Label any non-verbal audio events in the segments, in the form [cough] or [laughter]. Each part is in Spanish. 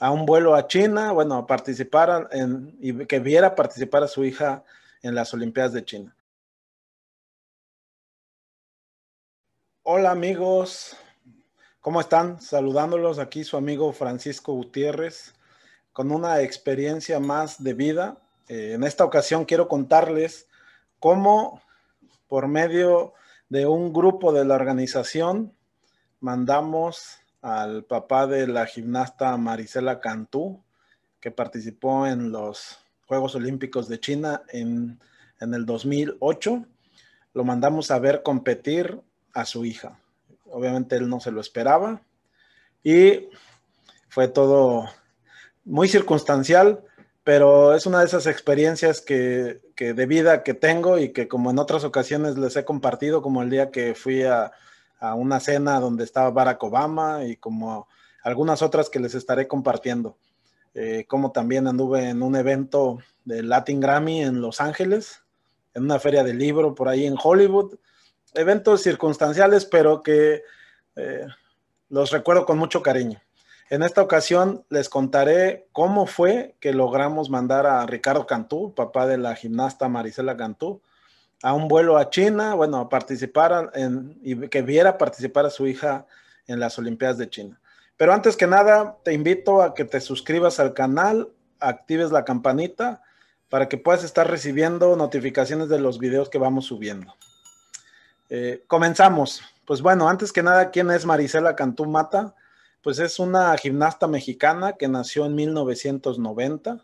a un vuelo a China, bueno, a participar en, y que viera participar a su hija en las Olimpiadas de China. Hola amigos, ¿cómo están? Saludándolos aquí su amigo Francisco Gutiérrez con una experiencia más de vida. Eh, en esta ocasión quiero contarles cómo por medio de un grupo de la organización mandamos al papá de la gimnasta Marisela Cantú, que participó en los Juegos Olímpicos de China en, en el 2008. Lo mandamos a ver competir a su hija. Obviamente él no se lo esperaba y fue todo muy circunstancial, pero es una de esas experiencias que de vida que tengo y que como en otras ocasiones les he compartido, como el día que fui a, a una cena donde estaba Barack Obama y como algunas otras que les estaré compartiendo. Eh, como también anduve en un evento de Latin Grammy en Los Ángeles, en una feria de libro por ahí en Hollywood. Eventos circunstanciales, pero que eh, los recuerdo con mucho cariño. En esta ocasión les contaré cómo fue que logramos mandar a Ricardo Cantú, papá de la gimnasta Marisela Cantú, a un vuelo a China, bueno, a participar en, y que viera participar a su hija en las Olimpiadas de China. Pero antes que nada, te invito a que te suscribas al canal, actives la campanita para que puedas estar recibiendo notificaciones de los videos que vamos subiendo. Eh, comenzamos. Pues bueno, antes que nada, ¿quién es Marisela Cantú Mata? Pues es una gimnasta mexicana que nació en 1990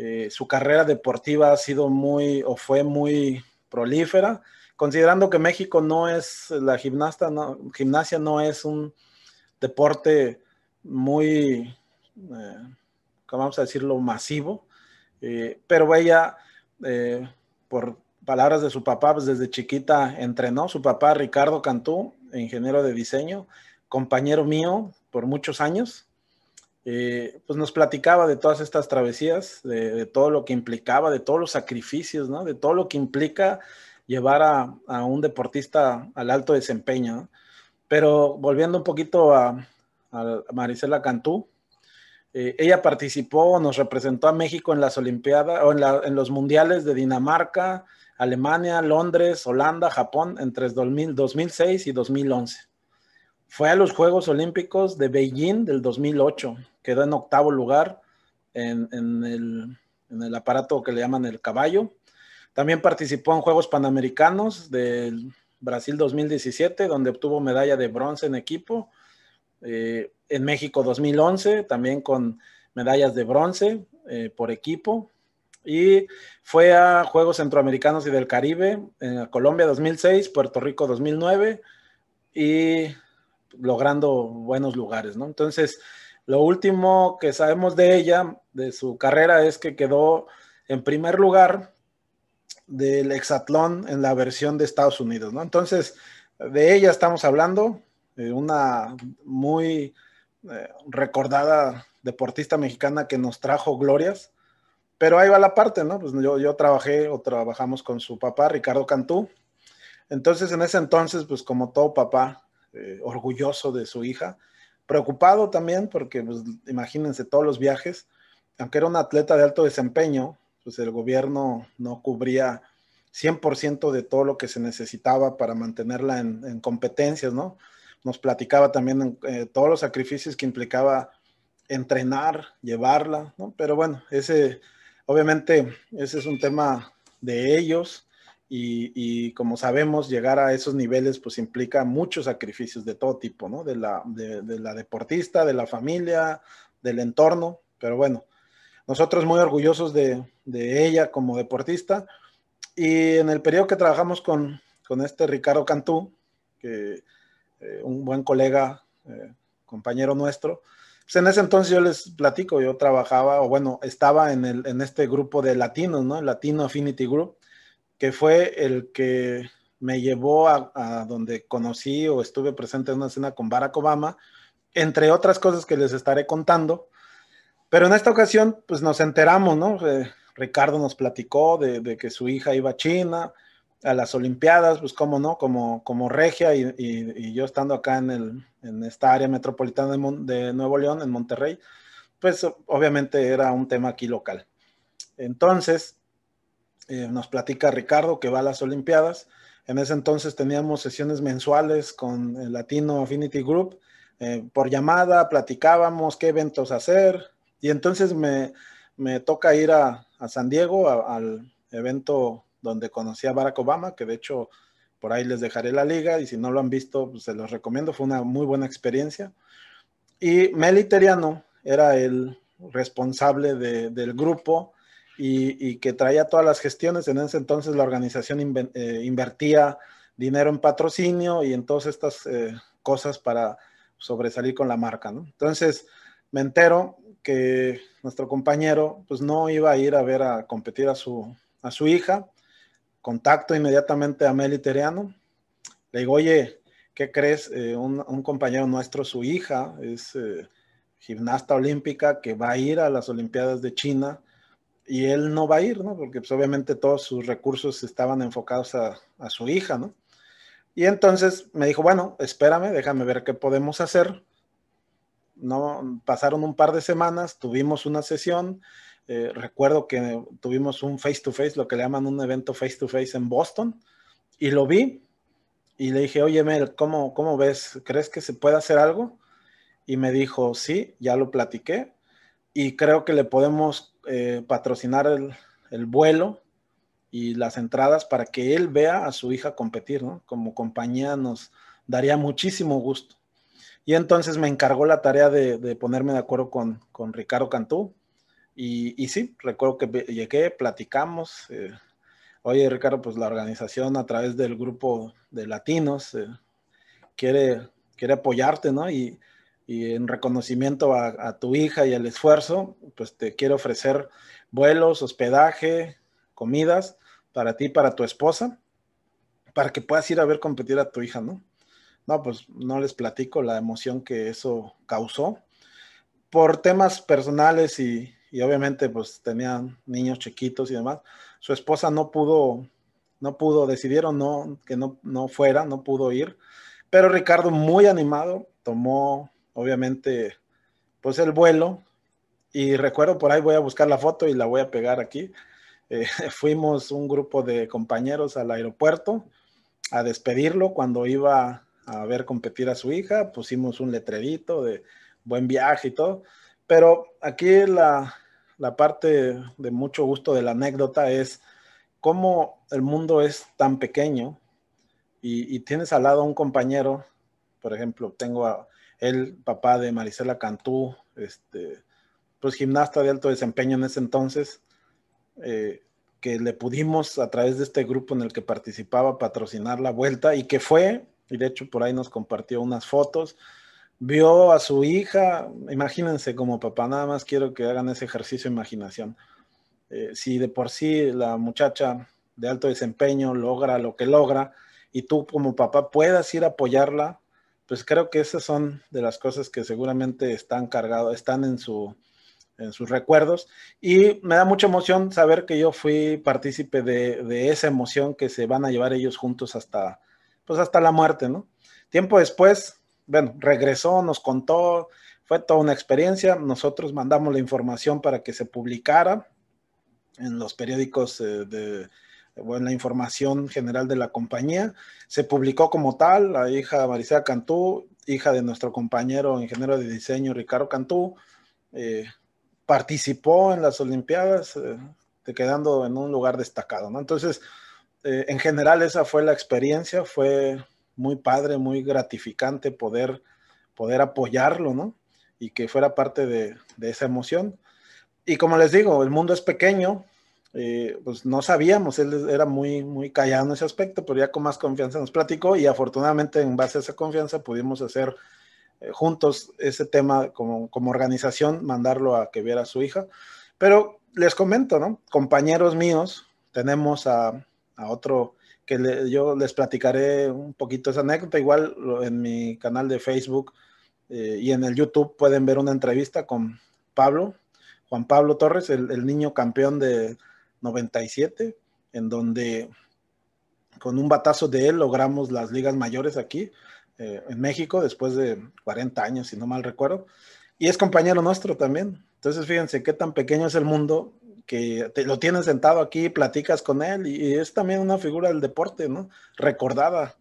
eh, su carrera deportiva ha sido muy o fue muy prolífera, considerando que México no es, la gimnasta gimnasia no es un deporte muy, eh, vamos a decirlo?, masivo, eh, pero ella, por palabras de su papá, pues desde chiquita entrenó, su papá Ricardo Cantú, ingeniero de diseño, compañero mío por muchos años, eh, pues nos platicaba de todas estas travesías, de, todo lo que implicaba, de todos los sacrificios, De todo lo que implica llevar a, un deportista al alto desempeño, Pero volviendo un poquito a, Marisela Cantú, eh, ella participó, nos representó a México en las Olimpiadas en, los Mundiales de Dinamarca, Alemania, Londres, Holanda, Japón entre 2006 y 2011 fue a los Juegos Olímpicos de Beijing del 2008. Quedó en octavo lugar en, el, aparato que le llaman el caballo. También participó en Juegos Panamericanos del Brasil 2017, donde obtuvo medalla de bronce en equipo. Eh, en México 2011, también con medallas de bronce eh, por equipo. Y fue a Juegos Centroamericanos y del Caribe, en Colombia 2006, Puerto Rico 2009 y logrando buenos lugares, ¿no? Entonces, lo último que sabemos de ella, de su carrera, es que quedó en primer lugar del exatlón en la versión de Estados Unidos, ¿no? Entonces, de ella estamos hablando, eh, una muy eh, recordada deportista mexicana que nos trajo glorias, pero ahí va la parte, ¿no? Pues yo, yo trabajé o trabajamos con su papá, Ricardo Cantú. Entonces, en ese entonces, pues como todo papá, eh, orgulloso de su hija, preocupado también porque pues, imagínense todos los viajes, aunque era una atleta de alto desempeño, pues el gobierno no cubría 100% de todo lo que se necesitaba para mantenerla en, competencias, ¿no? Nos platicaba también eh, todos los sacrificios que implicaba entrenar, llevarla, Pero bueno, ese, obviamente, ese es un tema de ellos, y, como sabemos, llegar a esos niveles pues implica muchos sacrificios de todo tipo, ¿no? De la, de, la deportista, de la familia, del entorno, pero bueno, nosotros muy orgullosos de, de ella como deportista. Y en el periodo que trabajamos con, con este Ricardo Cantú, que eh, un buen colega, eh, compañero nuestro, pues en ese entonces yo les platico, yo trabajaba, o bueno, estaba en, el, en este grupo de latinos, ¿no? Latino Affinity Group que fue el que me llevó a, donde conocí o estuve presente en una escena con Barack Obama, entre otras cosas que les estaré contando. Pero en esta ocasión, pues nos enteramos, ¿no? Eh, Ricardo nos platicó de, que su hija iba a China, a las Olimpiadas, pues cómo no, como, como regia y, yo estando acá en, el, en esta área metropolitana de, de Nuevo León, en Monterrey, pues obviamente era un tema aquí local. Entonces, eh, nos platica Ricardo que va a las Olimpiadas. En ese entonces teníamos sesiones mensuales con el Latino Affinity Group. Eh, por llamada platicábamos qué eventos hacer. Y entonces me, toca ir a, San Diego, al evento donde conocí a Barack Obama, que de hecho por ahí les dejaré la liga y si no lo han visto, pues, se los recomiendo, fue una muy buena experiencia. Y Meliteriano era el responsable del grupo y, que traía todas las gestiones. En ese entonces la organización eh, invertía dinero en patrocinio y en todas estas eh, cosas para sobresalir con la marca, Entonces me entero que nuestro compañero pues no iba a ir a ver a competir a su, hija. Contacto inmediatamente a Meli Teriano. Le digo, oye, ¿qué crees? Eh, un, un, compañero nuestro, su hija, es gimnasta olímpica que va a ir a las Olimpiadas de China y él no va a ir, ¿no? Porque pues, obviamente todos sus recursos estaban enfocados a, su hija, ¿no? Y entonces me dijo, bueno, espérame, déjame ver qué podemos hacer. No, pasaron un par de semanas, tuvimos una sesión. Eh, recuerdo que tuvimos un face to face, lo que le llaman un evento face to face en Boston, y lo vi y le dije, oye, Mel, ¿cómo, cómo ves? ¿Crees que se puede hacer algo? Y me dijo, sí, ya lo platiqué, y creo que le podemos eh, patrocinar el, vuelo y las entradas para que él vea a su hija competir, ¿no? Como compañía nos daría muchísimo gusto. Y entonces me encargó la tarea de, ponerme de acuerdo con, Ricardo Cantú. Y, y, sí, recuerdo que llegué, platicamos. Eh, oye, Ricardo, pues la organización a través del grupo de latinos eh, quiere, quiere apoyarte, ¿no? Y, y en reconocimiento a, tu hija y al esfuerzo, pues te quiero ofrecer vuelos, hospedaje, comidas para ti, para tu esposa, para que puedas ir a ver competir a tu hija, ¿no? No, pues no les platico la emoción que eso causó por temas personales y, obviamente pues tenían niños chiquitos y demás. Su esposa no pudo, no pudo, decidieron no, que no, no fuera, no pudo ir. Pero Ricardo, muy animado, tomó obviamente, pues el vuelo. Y recuerdo, por ahí voy a buscar la foto y la voy a pegar aquí. Eh, [laughs] fuimos un grupo de compañeros al aeropuerto a despedirlo cuando iba a ver competir a su hija. Pusimos un letrerito de buen viaje y todo. Pero aquí la, parte de mucho gusto de la anécdota es cómo el mundo es tan pequeño y, y tienes al lado a un compañero, por ejemplo, tengo a, el papá de Marisela Cantú, este, pues gimnasta de alto desempeño en ese entonces, eh, que le pudimos a través de este grupo en el que participaba patrocinar la vuelta y que fue, y de hecho por ahí nos compartió unas fotos, vio a su hija, imagínense como papá, nada más quiero que hagan ese ejercicio de imaginación. Eh, si de por sí la muchacha de alto desempeño logra lo que logra y tú como papá puedas ir a apoyarla, pues creo que esas son de las cosas que seguramente están cargados, están en su en sus recuerdos y me da mucha emoción saber que yo fui partícipe de, esa emoción que se van a llevar ellos juntos hasta pues hasta la muerte, ¿no? Tiempo después, bueno, regresó, nos contó, fue toda una experiencia, nosotros mandamos la información para que se publicara en los periódicos eh, de, en la información general de la compañía. Se publicó como tal la hija marisa Cantú, hija de nuestro compañero ingeniero de diseño Ricardo Cantú. Eh, participó en las Olimpiadas, eh, quedando en un lugar destacado, ¿no? Entonces, eh, en general esa fue la experiencia, fue muy padre, muy gratificante poder, poder apoyarlo, ¿no? Y que fuera parte de esa emoción. Y como les digo, el mundo es pequeño, eh, pues no sabíamos, él era muy, muy callado en ese aspecto, pero ya con más confianza nos platicó y afortunadamente en base a esa confianza pudimos hacer eh, juntos ese tema como, como organización, mandarlo a que viera a su hija. Pero les comento, ¿no? Compañeros míos, tenemos a, otro que yo les platicaré un poquito esa anécdota, igual en mi canal de Facebook eh, y en el YouTube pueden ver una entrevista con Pablo, Juan Pablo Torres, el niño campeón de, 97, en donde con un batazo de él logramos las ligas mayores aquí, eh, en México, después de 40 años, si no mal recuerdo. Y es compañero nuestro también. Entonces, fíjense qué tan pequeño es el mundo que te, lo tienes sentado aquí, platicas con él y es también una figura del deporte, ¿no? Recordada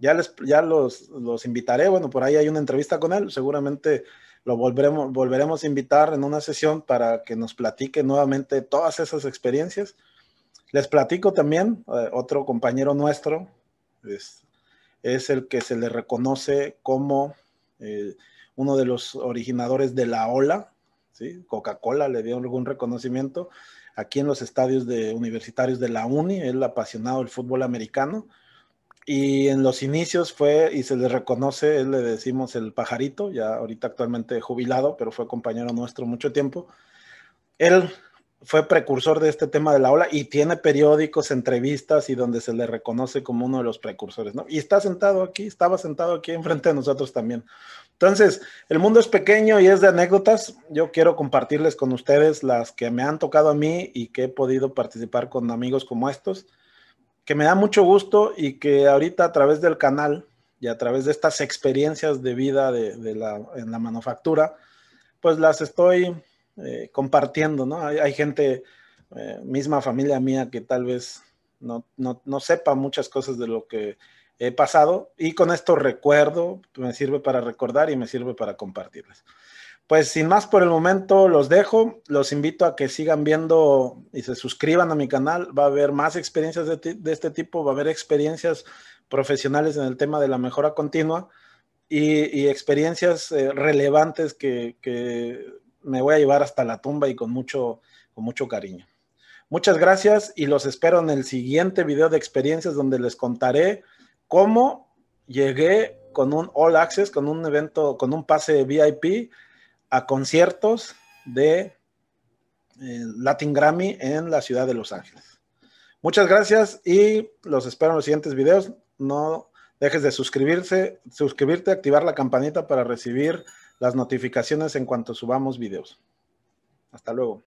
ya, les, ya los, los, invitaré, bueno, por ahí hay una entrevista con él, seguramente lo volveremos, volveremos a invitar en una sesión para que nos platique nuevamente todas esas experiencias. Les platico también, eh, otro compañero nuestro es, es, el que se le reconoce como eh, uno de los originadores de la ola, ¿sí? Coca-Cola le dio algún reconocimiento aquí en los estadios de universitarios de la UNI, el apasionado del fútbol americano y en los inicios fue, y se le reconoce, él le decimos el pajarito, ya ahorita actualmente jubilado, pero fue compañero nuestro mucho tiempo. Él fue precursor de este tema de la ola y tiene periódicos, entrevistas y donde se le reconoce como uno de los precursores, ¿no? Y está sentado aquí, estaba sentado aquí enfrente de nosotros también. Entonces, el mundo es pequeño y es de anécdotas. Yo quiero compartirles con ustedes las que me han tocado a mí y que he podido participar con amigos como estos que me da mucho gusto y que ahorita a través del canal y a través de estas experiencias de vida de, la, en la manufactura, pues las estoy eh, compartiendo, ¿no? Hay, gente, eh, misma familia mía, que tal vez no, no, no, sepa muchas cosas de lo que he pasado y con esto recuerdo, me sirve para recordar y me sirve para compartirles pues sin más por el momento los dejo. Los invito a que sigan viendo y se suscriban a mi canal. Va a haber más experiencias de, este tipo, va a haber experiencias profesionales en el tema de la mejora continua y, experiencias eh, relevantes que, me voy a llevar hasta la tumba y con mucho, con mucho cariño. Muchas gracias y los espero en el siguiente video de experiencias donde les contaré cómo llegué con un All Access, con un evento, con un pase VIP a conciertos de eh, Latin Grammy en la ciudad de Los Ángeles. Muchas gracias y los espero en los siguientes videos. No dejes de suscribirse, suscribirte, activar la campanita para recibir las notificaciones en cuanto subamos videos. Hasta luego.